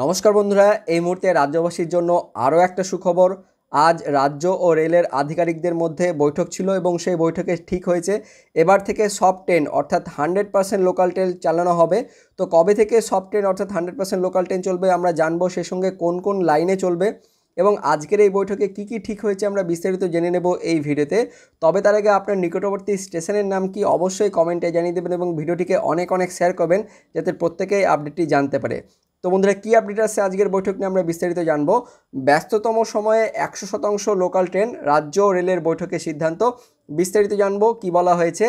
নমস্কার বন্ধুরা এই মুহূর্তে রাজ্যবাসীর জন্য আরও একটা সুখবর আজ রাজ্য ও রেলের আধিকারিকদের মধ্যে বৈঠক ছিল এবং সেই বৈঠকে ঠিক হয়েছে এবার থেকে সব ট্রেন অর্থাৎ হান্ড্রেড পার্সেন্ট লোকাল ট্রেন চালানো হবে তো কবে থেকে সব ট্রেন অর্থাৎ হান্ড্রেড পার্সেন্ট লোকাল ট্রেন চলবে আমরা জানবো সে সঙ্গে কোন কোন লাইনে চলবে এবং আজকের এই বৈঠকে কি কি ঠিক হয়েছে আমরা বিস্তারিত জেনে নেব এই ভিডিওতে তবে তার আগে আপনার নিকটবর্তী স্টেশনের নাম কি অবশ্যই কমেন্টে জানিয়ে দেবেন এবং ভিডিওটিকে অনেক অনেক শেয়ার করবেন যাতে প্রত্যেকেই আপডেটটি জানতে পারে তো বন্ধুরা কী আপডেট আছে আজকের বৈঠক নিয়ে আমরা বিস্তারিত জানব ব্যস্ততম সময়ে একশো শতাংশ লোকাল ট্রেন রাজ্য রেলের বৈঠকে সিদ্ধান্ত বিস্তারিত জানব কি বলা হয়েছে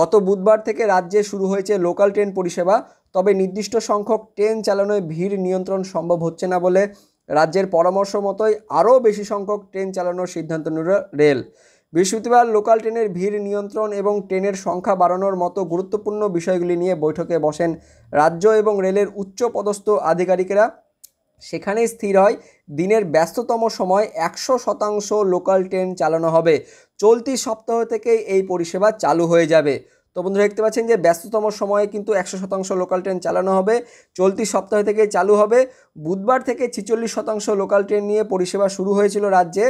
গত বুধবার থেকে রাজ্যে শুরু হয়েছে লোকাল ট্রেন পরিষেবা তবে নির্দিষ্ট সংখ্যক ট্রেন চালানোয় ভিড় নিয়ন্ত্রণ সম্ভব হচ্ছে না বলে রাজ্যের পরামর্শ মতোই আরও বেশি সংখ্যক ট্রেন চালানোর সিদ্ধান্ত নিল রেল বৃহস্পতিবার লোকাল ট্রেনের ভিড় নিয়ন্ত্রণ এবং ট্রেনের সংখ্যা বাড়ানোর মতো গুরুত্বপূর্ণ বিষয়গুলি নিয়ে বৈঠকে বসেন রাজ্য এবং রেলের উচ্চ পদস্থ আধিকারিকেরা সেখানে স্থির হয় দিনের ব্যস্ততম সময় একশো শতাংশ লোকাল ট্রেন চালানো হবে চলতি সপ্তাহ থেকেই এই পরিষেবা চালু হয়ে যাবে তো বন্ধুরা দেখতে পাচ্ছেন যে ব্যস্ততম সময়ে কিন্তু একশো শতাংশ লোকাল ট্রেন চালানো হবে চলতি সপ্তাহ থেকে চালু হবে বুধবার থেকে ছিচল্লিশ শতাংশ লোকাল ট্রেন নিয়ে পরিষেবা শুরু হয়েছিল রাজ্যে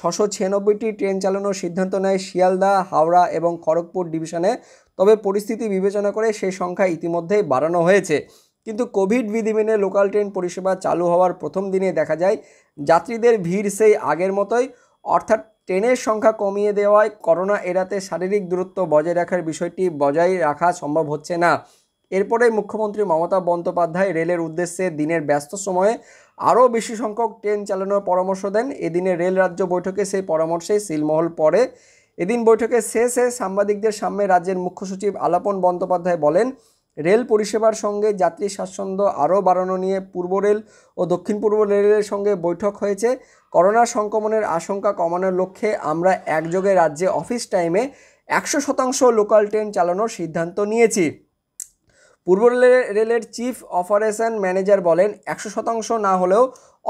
ছশো ছিয়ানব্বইটি ট্রেন চালানোর সিদ্ধান্ত নেয় শিয়ালদা হাওড়া এবং খড়গপুর ডিভিশনে তবে পরিস্থিতি বিবেচনা করে সেই সংখ্যা ইতিমধ্যেই বাড়ানো হয়েছে কিন্তু কোভিড বিধি মেনে লোকাল ট্রেন পরিষেবা চালু হওয়ার প্রথম দিনে দেখা যায় যাত্রীদের ভিড় সেই আগের মতোই অর্থাৎ ট্রেনের সংখ্যা কমিয়ে দেওয়ায় করোনা এড়াতে শারীরিক দূরত্ব বজায় রাখার বিষয়টি বজায় রাখা সম্ভব হচ্ছে না এরপরে মুখ্যমন্ত্রী মমতা বন্দ্যোপাধ্যায় রেলের উদ্দেশ্যে দিনের ব্যস্ত সময়ে আরও বেশি সংখ্যক ট্রেন চালানোর পরামর্শ দেন এদিনে রেল রাজ্য বৈঠকে সেই পরামর্শে সিলমহল পড়ে এদিন বৈঠকে শেষে সাংবাদিকদের সামনে রাজ্যের মুখ্য সচিব আলাপন বন্দ্যোপাধ্যায় বলেন রেল পরিষেবার সঙ্গে যাত্রী স্বাচ্ছন্দ্য আরও বাড়ানো নিয়ে পূর্ব রেল ও দক্ষিণ পূর্ব রেলের সঙ্গে বৈঠক হয়েছে করোনা সংক্রমণের আশঙ্কা কমানোর লক্ষ্যে আমরা একযোগে রাজ্যে অফিস টাইমে একশো শতাংশ লোকাল ট্রেন চালানোর সিদ্ধান্ত নিয়েছি পূর্ব রেলের চিফ অপারেশন ম্যানেজার বলেন একশো শতাংশ না হলেও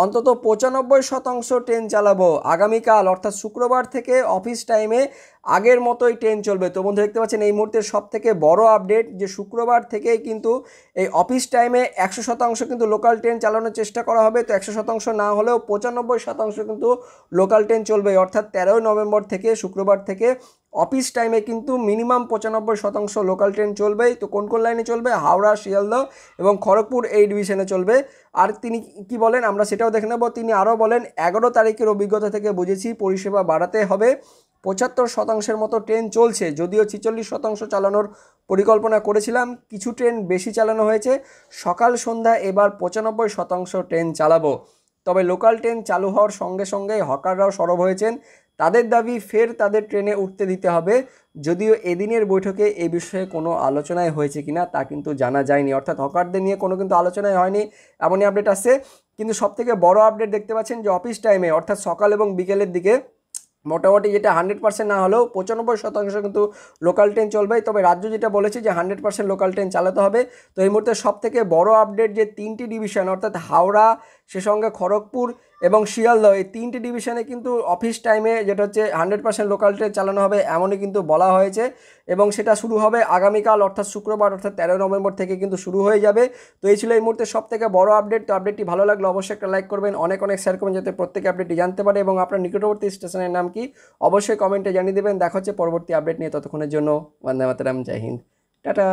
অন্তত পঁচানব্বই শতাংশ ট্রেন চালাবো আগামীকাল অর্থাৎ শুক্রবার থেকে অফিস টাইমে আগের মতোই ট্রেন চলবে তো বন্ধু দেখতে পাচ্ছেন এই মুহূর্তে সব থেকে বড় আপডেট যে শুক্রবার থেকেই কিন্তু এই অফিস টাইমে একশো শতাংশ কিন্তু লোকাল ট্রেন চালানোর চেষ্টা করা হবে তো একশো শতাংশ না হলেও পঁচানব্বই শতাংশ কিন্তু লোকাল ট্রেন চলবে অর্থাৎ তেরোই নভেম্বর থেকে শুক্রবার থেকে অফিস টাইমে কিন্তু মিনিমাম পঁচানব্বই শতাংশ লোকাল ট্রেন চলবেই তো কোন কোন লাইনে চলবে হাওড়া শিয়ালদহ এবং খড়গপুর এই ডিভিশনে চলবে আর তিনি কি বলেন আমরা সেটাও সেটাও দেখে নেব তিনি আরও বলেন এগারো তারিখের অভিজ্ঞতা থেকে বুঝেছি পরিষেবা বাড়াতে হবে পঁচাত্তর শতাংশের মতো ট্রেন চলছে যদিও ছিচল্লিশ শতাংশ চালানোর পরিকল্পনা করেছিলাম কিছু ট্রেন বেশি চালানো হয়েছে সকাল সন্ধ্যা এবার পঁচানব্বই শতাংশ ট্রেন চালাবো তবে লোকাল ট্রেন চালু হওয়ার সঙ্গে সঙ্গে হকাররাও সরব হয়েছেন তাদের দাবি ফের তাদের ট্রেনে উঠতে দিতে হবে যদিও এদিনের বৈঠকে এ বিষয়ে কোনো আলোচনায় হয়েছে কিনা তা কিন্তু জানা যায়নি অর্থাৎ হকারদের নিয়ে কোনো কিন্তু আলোচনায় হয়নি এমনই আপডেট আছে কিন্তু সবথেকে বড় আপডেট দেখতে পাচ্ছেন যে অফিস টাইমে অর্থাৎ সকাল এবং বিকেলের দিকে মোটামুটি যেটা হান্ড্রেড পার্সেন্ট না হলেও পঁচানব্বই শতাংশ কিন্তু লোকাল ট্রেন চলবে তবে রাজ্য যেটা বলেছে যে হান্ড্রেড পার্সেন্ট লোকাল ট্রেন চালাতে হবে তো এই মুহূর্তে সবথেকে বড় আপডেট যে তিনটি ডিভিশন অর্থাৎ হাওড়া সে সঙ্গে খড়গপুর এবং শিয়ালদহ এই তিনটি ডিভিশনে কিন্তু অফিস টাইমে যেটা হচ্ছে হান্ড্রেড পার্সেন্ট লোকাল ট্রেন চালানো হবে এমনই কিন্তু বলা হয়েছে এবং সেটা শুরু হবে আগামীকাল অর্থাৎ শুক্রবার অর্থাৎ তেরো নভেম্বর থেকে কিন্তু শুরু হয়ে যাবে তো এই ছিল এই মুহূর্তে সব থেকে বড়ো আপডেট তো আপডেটটি ভালো লাগলে অবশ্যই একটা লাইক করবেন অনেক অনেক শেয়ার করবেন যাতে প্রত্যেকে আপডেটটি জানতে পারে এবং আপনার নিকটবর্তী স্টেশনের নাম কি অবশ্যই কমেন্টে জানিয়ে দেবেন দেখা হচ্ছে পরবর্তী আপডেট নিয়ে ততক্ষণের জন্য বন্দে মাতারাম জয় হিন্দ টাটা